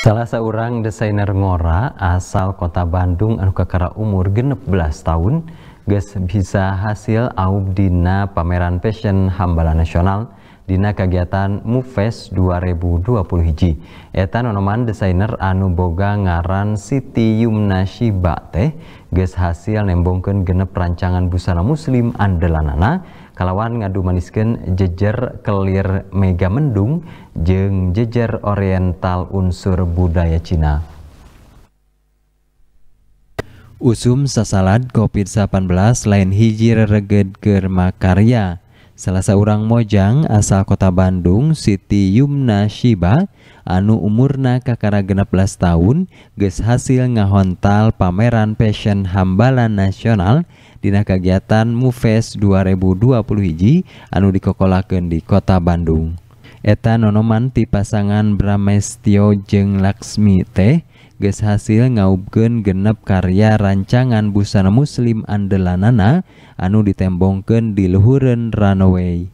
Salah seorang desainer ngora asal kota Bandung anu kakara umur genep belas tahun geus bisa hasil aub dina pameran fashion Hambala Nasional dina kegiatan MUFES 2020 hiji. Eta nonoman desainer anu boga ngaran Siti Yumna Shiba teh geus hasil nembongkeun genep rancangan busana muslim andalanana kalawan ngadu manisken jejer kelir mega mendung jeng jejer oriental unsur budaya Cina Usum sasalad COVID-18 lain hijir reged ke karya. Salah seorang mojang asal kota Bandung, Siti Yumna Shiba, anu umurna kakara genep tahun, ges hasil ngahontal pameran fashion hambalan nasional dina kegiatan MUFES 2020 hiji anu dikokolakeun di kota Bandung. Eta nonoman ti pasangan Bramestio Jeng Laksmi teh hasil ngaubgen genep karya rancangan busana muslim andela Nana anu ditembongken di Luhurn Ranaway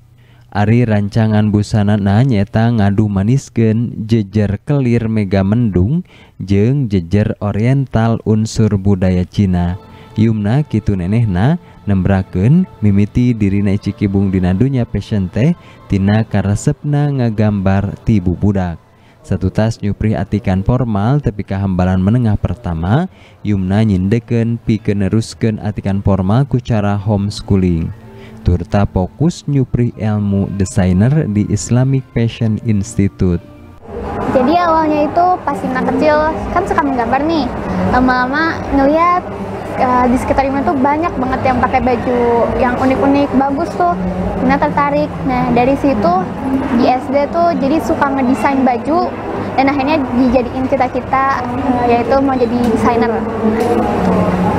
Ari rancangan busanana nyata ngadu manisken jej kelir Mega mendung jeng jejer oriental unsur budaya Cina Yuumna Kitu neehna nembraken mimiti dirine C Kibung Didunya peente Tina karsepna ngagambar tibu budak Satu tas nyupri atikan formal tapi hambalan menengah pertama, yumna nyindeken piken pikenerusken atikan formal ku cara homeschooling. Turta fokus nyupri ilmu desainer di Islamic Fashion Institute. Jadi awalnya itu pas Imna kecil kan suka menggambar nih. Lama-lama ngeliat uh, di sekitar Ima tuh banyak banget yang pakai baju yang unik-unik bagus tuh Ina tertarik nah dari situ di SD tuh jadi suka ngedesain baju dan akhirnya dijadiin cita-cita uh, yaitu mau jadi desainer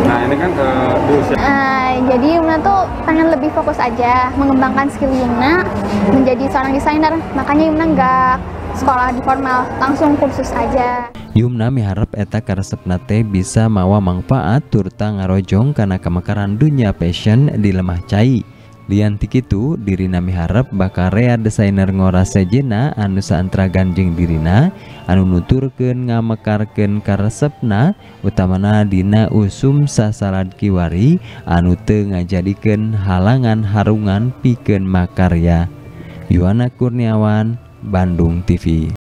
nah ini kan ke eh, di usia uh, jadi Yumna tuh pengen lebih fokus aja mengembangkan skill Yumna menjadi seorang desainer makanya Yumna nggak sekolah di formal langsung kursus aja namiharep eta karsepnate bisa mawa manfaat turta ngarojong karena kemekaran dunya fashion di lemah cairliantik itu diri na Miharep bakary desaier ngoora Sejena anususa traganjeng Diina anu nuturken ngamekarken karsepna utama nadinana usum sasaad Kiwari Anu Te ngajadkan halangan harungan piken makaryya Yuana Kurniawan Bandung TV.